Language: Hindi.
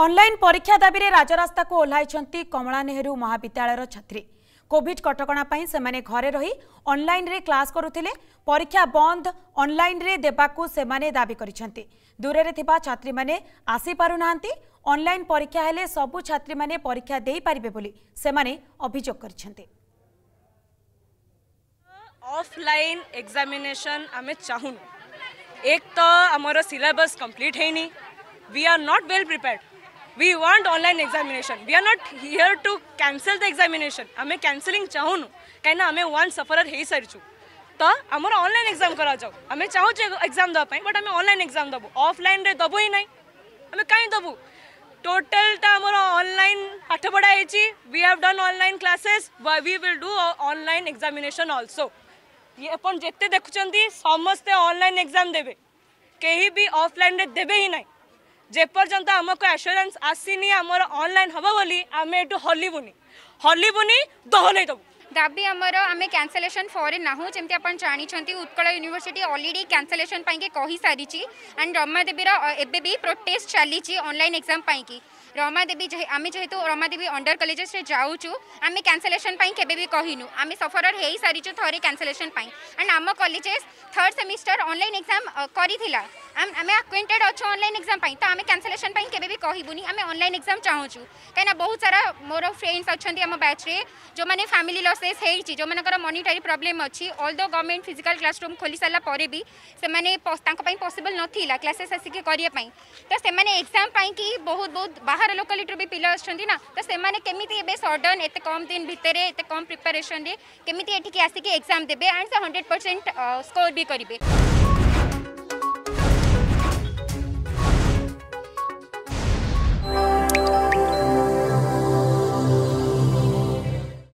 ଅନଲାଇନ୍ ପରୀକ୍ଷା ଦାବିରେ ରାଜରାସ୍ତାକୁ ଓହ୍ଲାଇଛନ୍ତି କମଳା ନେହେରୁ ମହାବିଦ୍ୟାଳୟର ଛାତ୍ରୀ କୋଭିଡ୍ କଟକଣା ପାଇଁ ସେମାନେ ଘରେ ରହି ଅନଲାଇନ୍ରେ କ୍ଲାସ୍ କରୁଥିଲେ ପରୀକ୍ଷା ବନ୍ଦ ଅନଲାଇନ୍ରେ ଦେବାକୁ ସେମାନେ ଦାବି କରିଛନ୍ତି ଦୂରରେ ଥିବା ଛାତ୍ରୀମାନେ ଆସିପାରୁନାହାନ୍ତି ଅନଲାଇନ୍ ପରୀକ୍ଷା ହେଲେ ସବୁ ଛାତ୍ରୀମାନେ ପରୀକ୍ଷା ଦେଇପାରିବେ ବୋଲି ସେମାନେ ଅଭିଯୋଗ କରିଛନ୍ତି ଅଫ୍ଲାଇନ୍ ଏକ୍ଜାମିନେସନ୍ ଆମେ ଚାହୁଁନୁ ଏକ ତ ଆମର ସିଲାବସ୍ କମ୍ପ୍ଲିଟ୍ ହେଇନି we are not well prepared we want online examination we are not here to cancel the examination आम कैनसलिंग चाहूनु कहीं आम वन सफरर हो सारी तो आम ऑनलाइन एग्जाम कराऊ आम चाहूँ एग्जाम देवाई बट आम ऑनलाइन एग्जाम दबू अफलाइन दबू ही ना आम कहीं दबू टोटालटा आमर ऑनलाइन पाठ पढ़ा होती we have done online classes we will do online examination also ये अपन जिते देखुं समस्ते ऑनलाइन एग्जाम देवे कहीं भी ऑफलाइन देवे ही ना যেপর্যন্ত আমাকে আসুরান্স আসিনি আমার অনলাইন হব বলে আমি এটু হলিবুনি হলিবুনি দহলাই দেবু দাবি আমার আমি ক্যানসেলেসন ফরে নাহু যেমি আপনার জাঁচান উৎকল ইউনিভার্সিটি অলরেডি ক্যানসেলেসন কহি সারিছি আন্ড রমাদেবীর এবে বি প্রোটেস্ট চালিছি অনলাইন এক্সাম পাইকি রমাদেবী আমি যেহেতু রমাদেবী অন্ডর কলেজেসে যাওছু আমি ক্যানসেলেসন পাই কেবে বি কহিনু আমি সফরর হয়ে সারিছু থরে ক্যানসেলেসন পাই অ্যান্ড আম colleges third semester online exam করেছিল आम आक्वेटेड अच्छु अनलाइन एक्जाम तो आम क्यानसेलेसन केवे कहबूनी आम अनलाइन एक्जाम चाहूँ कहीं बहुत सारा मोर फ्रेंड्स अच्छा आम बैच्रे जो मैंने फैमिली लसेस होती जो मनकर मनिटारी प्रोब्लेम अच्छी अल गवर्नमेंट फिजिकाल क्लासरूम खोली सारापर भी से पसिबल नाला क्लासेस आसिक करने तो से एक्जाम कि बहुत बहुत बाहर लोकालीटर भी पिला अच्छा ना तो से केमी सडन एत कम दिन भितर एत कम प्रिपेरेसन केमी एटिक आसिक एक्जाम देते एंड से हंड्रेड परसेंट स्कोर भी करेंगे